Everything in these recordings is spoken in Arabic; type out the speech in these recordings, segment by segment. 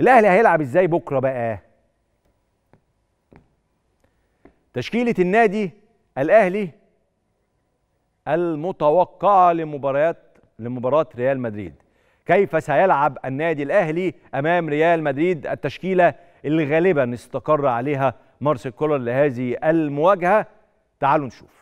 الاهلي هيلعب ازاي بكره بقى تشكيله النادي الاهلي المتوقعه لمباريات لمباراه ريال مدريد كيف سيلعب النادي الاهلي امام ريال مدريد التشكيله اللي غالبا استقر عليها مارسيل كولر لهذه المواجهه تعالوا نشوف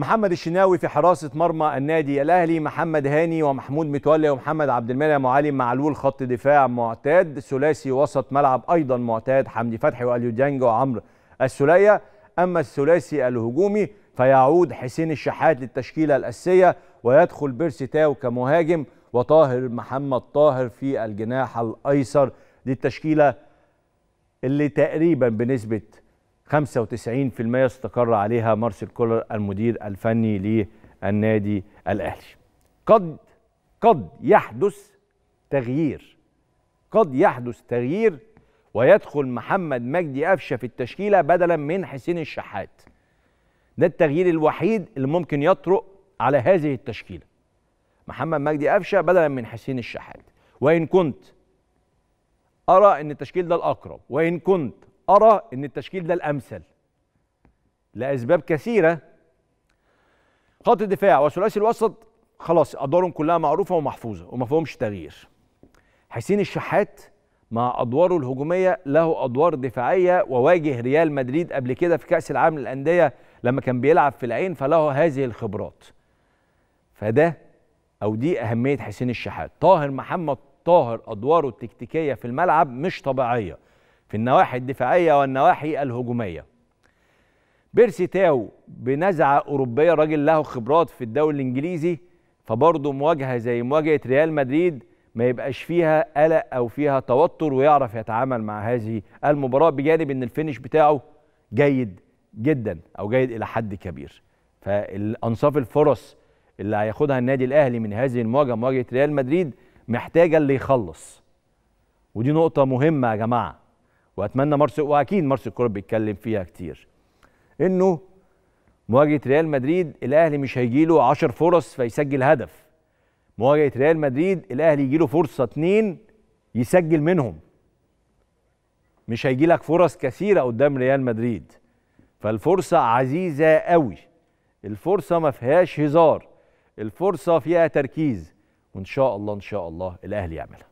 محمد الشناوي في حراسة مرمى النادي الأهلي محمد هاني ومحمود متولي ومحمد عبد المنعم وعلي معلول خط دفاع معتاد ثلاثي وسط ملعب أيضا معتاد حمدي فتحي واليوديانج وعمرو السلية أما الثلاثي الهجومي فيعود حسين الشحات للتشكيلة الأساسية ويدخل بيرسي تاو كمهاجم وطاهر محمد طاهر في الجناح الأيسر للتشكيلة اللي تقريبا بنسبة 95% استقر عليها مارسيل كولر المدير الفني للنادي الاهلي قد قد يحدث تغيير قد يحدث تغيير ويدخل محمد مجدي قفشه في التشكيله بدلا من حسين الشحات ده التغيير الوحيد اللي ممكن يطرق على هذه التشكيله محمد مجدي قفشه بدلا من حسين الشحات وان كنت ارى ان التشكيل ده الاقرب وان كنت أرى أن التشكيل ده الأمثل لأسباب كثيرة خط الدفاع وثلاثي الوسط خلاص أدوارهم كلها معروفة ومحفوظة وما فيهمش تغيير حسين الشحات مع أدواره الهجومية له أدوار دفاعية وواجه ريال مدريد قبل كده في كأس العالم للأندية لما كان بيلعب في العين فله هذه الخبرات فده أو دي أهمية حسين الشحات طاهر محمد طاهر أدواره التكتيكية في الملعب مش طبيعية في النواحي الدفاعية والنواحي الهجومية بيرسي تاو بنزعة أوروبية راجل له خبرات في الدوري الإنجليزي فبرضه مواجهة زي مواجهة ريال مدريد ما يبقاش فيها قلق أو فيها توتر ويعرف يتعامل مع هذه المباراة بجانب إن الفينش بتاعه جيد جدا أو جيد إلى حد كبير فالأنصاف الفرص اللي هياخدها النادي الأهلي من هذه المواجهة مواجهة ريال مدريد محتاجة اللي يخلص ودي نقطة مهمة يا جماعة واتمنى مارسيل واكيد مارسيل الكرة بيتكلم فيها كتير انه مواجهه ريال مدريد الاهلي مش هيجي له 10 فرص فيسجل هدف مواجهه ريال مدريد الاهلي يجي له فرصه اتنين يسجل منهم مش هيجي لك فرص كثيره قدام ريال مدريد فالفرصه عزيزه قوي الفرصه ما فيهاش هزار الفرصه فيها تركيز وان شاء الله ان شاء الله الاهلي يعملها